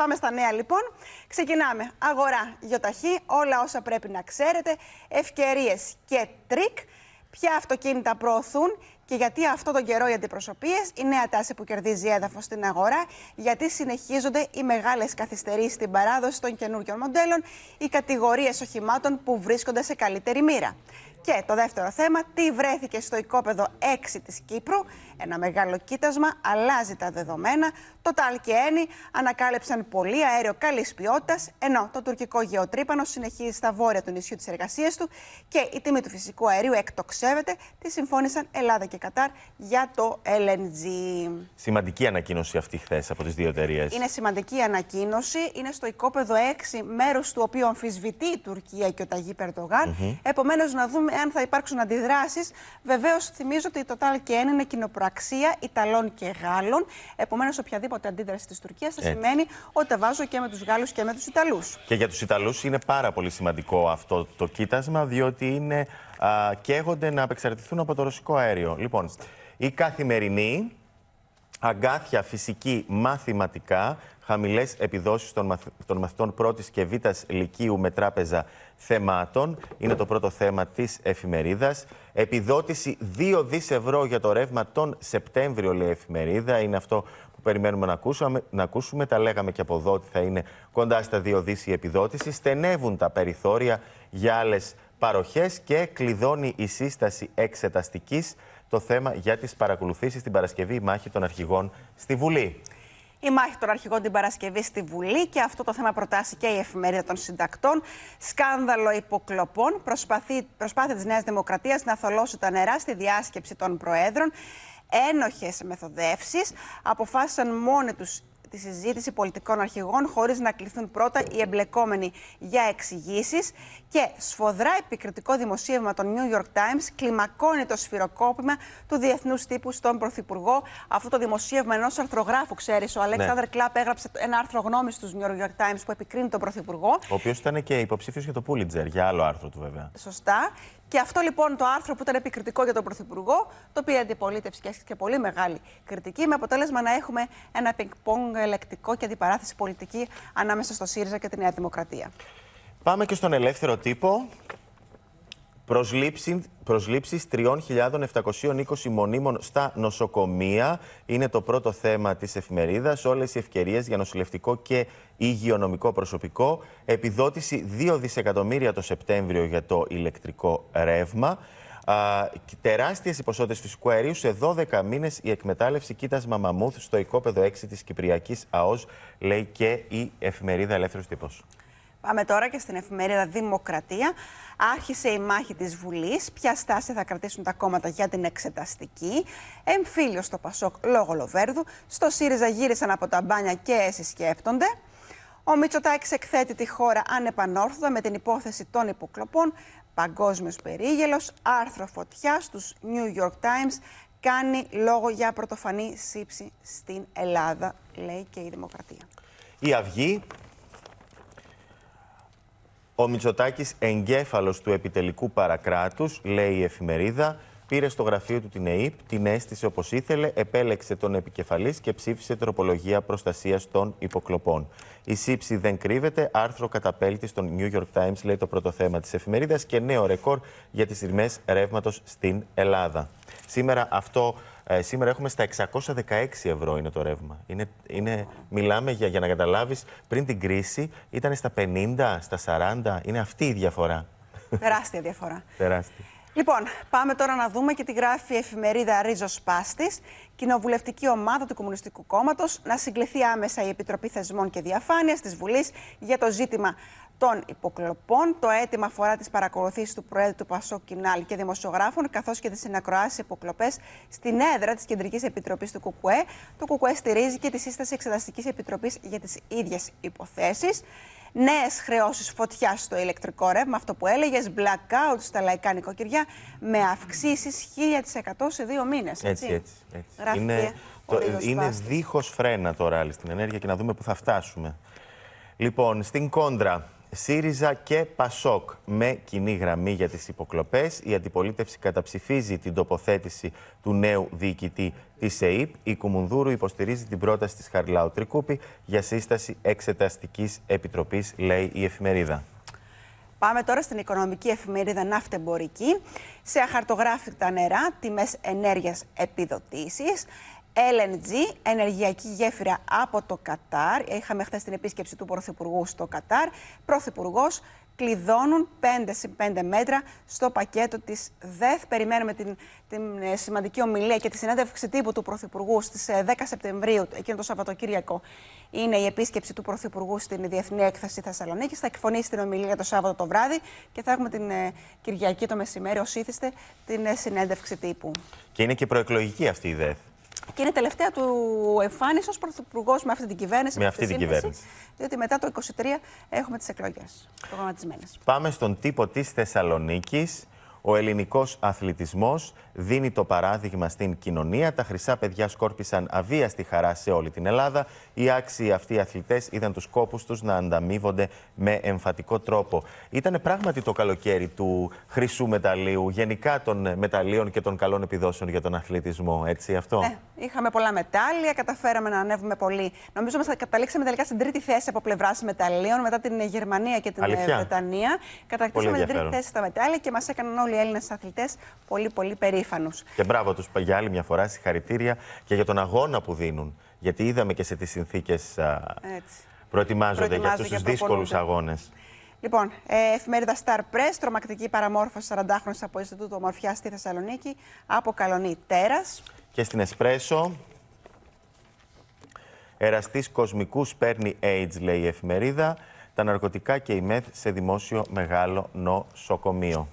Πάμε στα νέα λοιπόν. Ξεκινάμε. Αγορά γιοταχή, όλα όσα πρέπει να ξέρετε, ευκαιρίες και τρίκ, ποια αυτοκίνητα προωθούν και γιατί αυτό τον καιρό οι αντιπροσωπείες, η νέα τάση που κερδίζει έδαφος στην αγορά, γιατί συνεχίζονται οι μεγάλες καθυστερήσεις στην παράδοση των καινούργιων μοντέλων, οι κατηγορίες οχημάτων που βρίσκονται σε καλύτερη μοίρα. Και το δεύτερο θέμα, τι βρέθηκε στο οικόπεδο 6 της Κύπρου. Ένα μεγάλο κοίτασμα αλλάζει τα δεδομένα. Το ΤΑΛ και Ένι ανακάλυψαν πολύ αέριο καλής ποιότητας, ενώ το τουρκικό γεωτρύπανο συνεχίζει στα βόρεια του νησιού της εργασίας του και η τιμή του φυσικού αερίου εκτοξεύεται. τη συμφώνησαν Ελλάδα και Κατάρ για το LNG. Σημαντική ανακοίνωση αυτή χθες από τις δύο εταιρείες. Είναι σημαντική ανακοίνωση. Είναι στο οικόπεδο 6, μέρος του οποίου αμφισβητεί η Τουρκία και ο ταγι Επομένως, να δούμε εάν θα υπάρξουν αντιδράσεις. Βεβαίως, θυμίζω ότι η Total και είναι κοινοπραξία Ιταλών και Γάλλων. Επομένως, οποιαδήποτε αντίδραση της Τουρκίας θα σημαίνει ότι τα βάζω και με τους Γάλλους και με τους Ιταλούς. Και για τους Ιταλούς είναι πάρα πολύ σημαντικό αυτό το κοίτασμα, διότι είναι, α, καίγονται να απεξαρτηθούν από το ρωσικό αέριο. Λοιπόν, η καθημερινή αγκάθια φυσική μαθηματικά χαμηλές επιδόσεις των, μαθ... των μαθητών πρώτης και β' λυκείου με τράπεζα θεμάτων. Είναι το πρώτο θέμα της εφημερίδας. Επιδότηση 2 δις ευρώ για το ρεύμα τον Σεπτέμβριο, λέει η εφημερίδα. Είναι αυτό που περιμένουμε να ακούσουμε. να ακούσουμε. Τα λέγαμε και από εδώ ότι θα είναι κοντά στα 2 δις η επιδότηση. Στενεύουν τα περιθώρια για άλλες παροχές και κλειδώνει η σύσταση εξεταστικής το θέμα για τις παρακολουθήσεις την Παρασκευή η μάχη των αρχηγών στη Βουλή. Η μάχη των αρχηγών την Παρασκευή στη Βουλή και αυτό το θέμα προτάσει και η εφημερίδα των συντακτών. Σκάνδαλο υποκλοπών. προσπάθεια της Νέας Δημοκρατίας να θολώσει τα νερά στη διάσκεψη των Προέδρων. Ένοχες μεθοδεύσεις. Αποφάσισαν μόνοι τους τη συζήτηση πολιτικών αρχηγών, χωρίς να κληθούν πρώτα οι εμπλεκόμενοι για εξηγήσεις. Και σφοδρά επικριτικό δημοσίευμα των New York Times κλιμακώνει το σφυροκόπημα του διεθνούς τύπου στον Πρωθυπουργό. Αυτό το δημοσίευμα ενός αρθρογράφου, ξέρεις, ο Αλέξανδρ ναι. Κλαπ έγραψε ένα άρθρο γνώμης του New York Times που επικρίνει τον Πρωθυπουργό. Ο οποίος ήταν και υποψήφιος για το Pulitzer, για άλλο άρθρο του βέβαια. Σωστά. Και αυτό λοιπόν το άρθρο που ήταν επικριτικό για τον Πρωθυπουργό, το οποίο αντιπολίτευση και και πολύ μεγάλη κριτική, με αποτέλεσμα να έχουμε ένα πινκ-πονγκ ελεκτικό και αντιπαράθεση πολιτική ανάμεσα στο ΣΥΡΙΖΑ και τη Νέα Δημοκρατία. Πάμε και στον ελεύθερο τύπο. Προσλήψεις 3.720 μονίμων στα νοσοκομεία είναι το πρώτο θέμα της εφημερίδας. Όλες οι ευκαιρίες για νοσηλευτικό και υγειονομικό προσωπικό. Επιδότηση 2 δισεκατομμύρια το Σεπτέμβριο για το ηλεκτρικό ρεύμα. Τεράστιε οι ποσότητες φυσικού αερίου. Σε 12 μήνες η εκμετάλλευση κοίτασμα μαμούθ στο οικόπεδο 6 της Κυπριακής ΑΟΣ, λέει και η εφημερίδα Ελεύθερος Τύπος. Πάμε τώρα και στην εφημερίδα Δημοκρατία. Άρχισε η μάχη της Βουλής. Ποια στάση θα κρατήσουν τα κόμματα για την εξεταστική. Εμφύλιο στο Πασόκ λόγω Λοβέρδου. Στο ΣΥΡΙΖΑ γύρισαν από τα μπάνια και εσυσκέπτονται. Ο Μητσοτάκης εκθέτει τη χώρα ανεπανόρθωτα με την υπόθεση των υποκλοπών. Παγκόσμιος περίγελος, άρθρο φωτιά στους New York Times κάνει λόγο για πρωτοφανή σύψη στην Ελλάδα, λέει και η Δημοκρατία. Η Αυγή ο Μητσοτάκης, εγκέφαλος του επιτελικού παρακράτους, λέει η εφημερίδα, πήρε στο γραφείο του την ΕΕΠ, την αίσθησε όπως ήθελε, επέλεξε τον επικεφαλής και ψήφισε τροπολογία προστασίας των υποκλοπών. Η σύψη δεν κρύβεται. Άρθρο καταπέλτη στον New York Times, λέει το πρώτο θέμα της εφημερίδας και νέο ρεκόρ για τις τιμέ ρεύματος στην Ελλάδα. Σήμερα αυτό ε, σήμερα έχουμε στα 616 ευρώ είναι το ρεύμα. Είναι, είναι, μιλάμε για, για να καταλάβεις, πριν την κρίση ήταν στα 50, στα 40. Είναι αυτή η διαφορά. Τεράστια διαφορά. Τεράστια. Λοιπόν, πάμε τώρα να δούμε και τη γράφει η εφημερίδα Ρίζος Πάστης. Κοινοβουλευτική ομάδα του Κομμουνιστικού Κόμματος να συγκληθεί άμεσα η Επιτροπή Θεσμών και Διαφάνειας της Βουλής για το ζήτημα των υποκλοπών. Το αίτημα αφορά τις παρακολουθήσεις του Προέδρου του Πασό Κινάλ και δημοσιογράφων, καθώς και τις συνακροάσεις υποκλοπές στην έδρα της Κεντρικής Επιτροπής του ΚΚΕ. Το ΚΚΕ στηρίζει και τη σύσταση Εξεταστικής Επιτροπής για τις ίδιες υποθέσεις. Νέες χρεώσεις φωτιάς στο ηλεκτρικό ρεύμα, αυτό που έλεγες, blackout στα λαϊκά νοικοκυριά με αυξήσεις 1000% σε δύο μήνες. Έτσι, έτσι. έτσι, Είναι, το, είναι δίχως φρένα τώρα στην ενέργεια και να δούμε πού θα φτάσουμε. Λοιπόν, στην κόντρα, ΣΥΡΙΖΑ και ΠΑΣΟΚ με κοινή γραμμή για τις υποκλοπές. Η αντιπολίτευση καταψηφίζει την τοποθέτηση του νέου διοικητή της ΕΕΠ. Η Κουμουνδούρου υποστηρίζει την πρόταση της Χαριλάου Τρικούπη για σύσταση εξεταστικής επιτροπής, λέει η εφημερίδα. Πάμε τώρα στην οικονομική εφημερίδα Ναυτεμπορική. Σε αχαρτογράφητα νερά, τιμές ενέργειας επιδοτήσεις. LNG, ενεργειακή γέφυρα από το Κατάρ. Είχαμε χθες την επίσκεψη του Πρωθυπουργού στο Κατάρ. Πρωθυπουργός κλειδώνουν 5 συν 5 μέτρα στο πακέτο της ΔΕΘ. Περιμένουμε την, την ε, σημαντική ομιλία και τη συνέντευξη τύπου του Πρωθυπουργού στις 10 ε, Σεπτεμβρίου, εκείνο το Σαββατοκύριακο. Είναι η επίσκεψη του Πρωθυπουργού στην Διεθνή Έκθεση Θεσσαλονίκη. Θα εκφωνήσει την ομιλία το Σάββατο το βράδυ και θα έχουμε την ε, Κυριακή το μεσημέρι, ως ήθιστε, την συνέντευξη τύπου. Και είναι και προεκλογική αυτή η ΔΕΘ. Και είναι τελευταία του εμφάνιση ως πρωθυπουργός με αυτή την κυβέρνηση. Με αυτή την κυβέρνηση. Διότι μετά το 2023 έχουμε τις εκλογές προγραμματισμένες. Πάμε στον τύπο της Θεσσαλονίκης. Ο ελληνικός αθλητισμός δίνει το παράδειγμα στην κοινωνία. Τα χρυσά παιδιά σκόρπισαν αβίαστη χαρά σε όλη την Ελλάδα. Οι άξιοι αυτοί αθλητές είδαν τους κόπους τους να ανταμείβονται με εμφατικό τρόπο. Ήταν πράγματι το καλοκαίρι του χρυσού μεταλλίου, γενικά των μεταλλίων και των καλών επιδόσεων για τον αθλητισμό, έτσι αυτό. Ναι, είχαμε πολλά μετάλλια, καταφέραμε να ανέβουμε πολύ. Νομίζω ότι καταλήξαμε τελικά στην τρίτη θέση από πλευράς μεταλλίων μετά την Γερμανία και την Βρετανία. Κατακτήσαμε την τρίτη θέση στα μετάλλια και μας έκαναν όλοι όλοι οι Έλληνες αθλητές πολύ, πολύ περήφανους. Και μπράβο τους για άλλη μια φορά, συγχαρητήρια και για τον αγώνα που δίνουν. Γιατί είδαμε και σε τι συνθήκες προετοιμάζονται για αυτού του δύσκολους αγώνες. Λοιπόν, ε, εφημερίδα Star Press, τρομακτική παραμόρφωση 40χρονη από Ινστιτούτο Ομορφιά στη Θεσσαλονίκη, Καλονί τέρας. Και στην Εσπρέσο. Εραστής κοσμικούς παίρνει AIDS, λέει η εφημερίδα. Τα ναρκωτικά και η ΜΕΘ σε δημόσιο μεγάλο νοσοκομείο.